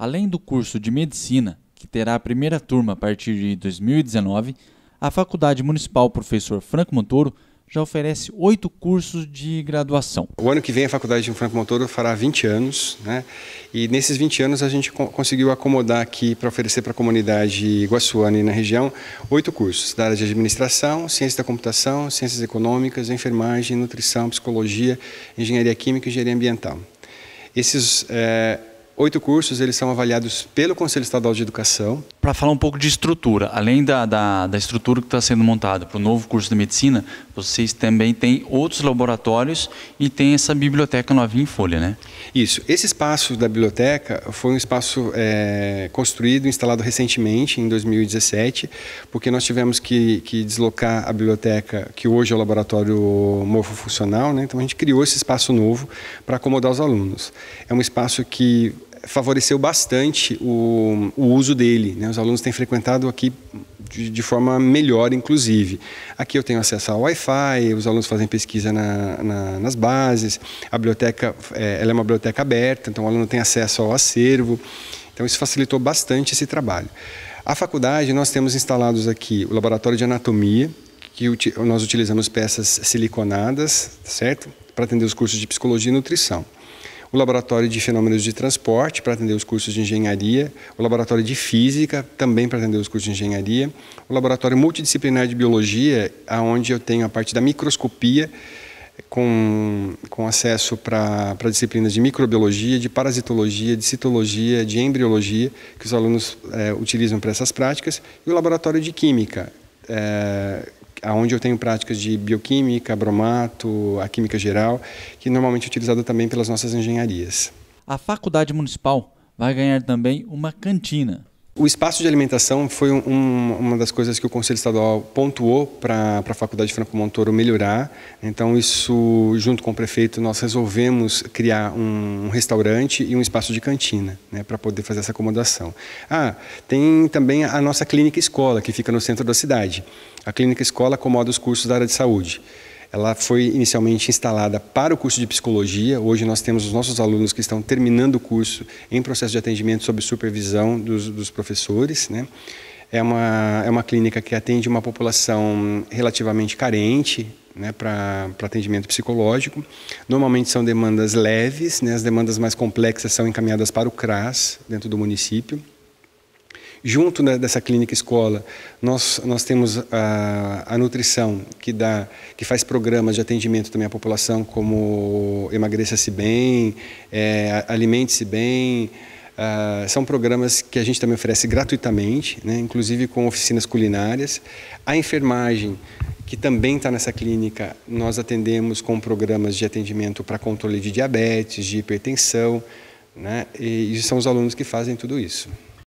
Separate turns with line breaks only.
Além do curso de Medicina, que terá a primeira turma a partir de 2019, a Faculdade Municipal Professor Franco Montoro já oferece oito cursos de
graduação. O ano que vem a Faculdade de Franco Montoro fará 20 anos, né? e nesses 20 anos a gente conseguiu acomodar aqui para oferecer para a comunidade iguaçuana e na região oito cursos da área de administração, ciência da computação, ciências econômicas, enfermagem, nutrição, psicologia, engenharia química e engenharia ambiental. Esses é, oito cursos eles são avaliados pelo Conselho Estadual de Educação.
Para falar um pouco de estrutura, além da, da, da estrutura que está sendo montada para o novo curso de medicina, vocês também têm outros laboratórios
e tem essa biblioteca novinha em folha, né? Isso. Esse espaço da biblioteca foi um espaço é, construído, instalado recentemente, em 2017, porque nós tivemos que, que deslocar a biblioteca, que hoje é o laboratório morfofuncional, né? Então a gente criou esse espaço novo para acomodar os alunos. É um espaço que favoreceu bastante o, o uso dele. Né? Os alunos têm frequentado aqui de, de, forma melhor, inclusive. Aqui eu tenho acesso ao Wi-Fi, os alunos fazem pesquisa na, na, nas bases, a biblioteca é, ela é uma biblioteca aberta, então o aluno tem acesso ao acervo. Então isso facilitou bastante esse trabalho. A faculdade, nós temos instalados aqui o laboratório de anatomia, que nós utilizamos peças siliconadas, certo? Para atender os cursos de psicologia e nutrição o Laboratório de Fenômenos de Transporte para atender os cursos de engenharia, o Laboratório de Física também para atender os cursos de engenharia, o Laboratório Multidisciplinar de Biologia, aonde eu tenho a parte da microscopia com, com acesso para disciplinas de microbiologia, de parasitologia, de citologia, de embriologia, que os alunos é, utilizam para essas práticas, e o laboratório de química, é, aonde eu tenho práticas de bioquímica, bromato, a química geral, que normalmente é utilizada também pelas nossas engenharias. A Faculdade Municipal vai ganhar também uma cantina. O espaço de alimentação foi um, uma das coisas que o Conselho Estadual pontuou para a Faculdade Franco Montoro melhorar. Então, isso, junto com o prefeito, nós resolvemos criar um, um restaurante e um espaço de cantina né, para poder fazer essa acomodação. Ah, tem também a nossa clínica escola, que fica no centro da cidade. A clínica escola acomoda os cursos da área de saúde. Ela foi inicialmente instalada para o curso de psicologia. Hoje nós temos os nossos alunos que estão terminando o curso em processo de atendimento sob supervisão dos, dos professores, né? É uma, é uma clínica que atende uma população relativamente carente, né, para atendimento psicológico. Normalmente são demandas leves, né, as demandas mais complexas são encaminhadas para o CRAS, dentro do município. Junto né, dessa clínica escola, nós, nós temos a, a nutrição, que, dá, que faz programas de atendimento também à população, como Emagreça-se Bem, é, Alimente-se Bem, Uh, são programas que a gente também oferece gratuitamente, né? inclusive com oficinas culinárias. A enfermagem, que também está nessa clínica, nós atendemos com programas de atendimento para controle de diabetes, de hipertensão, né? e, e são os alunos que fazem tudo isso.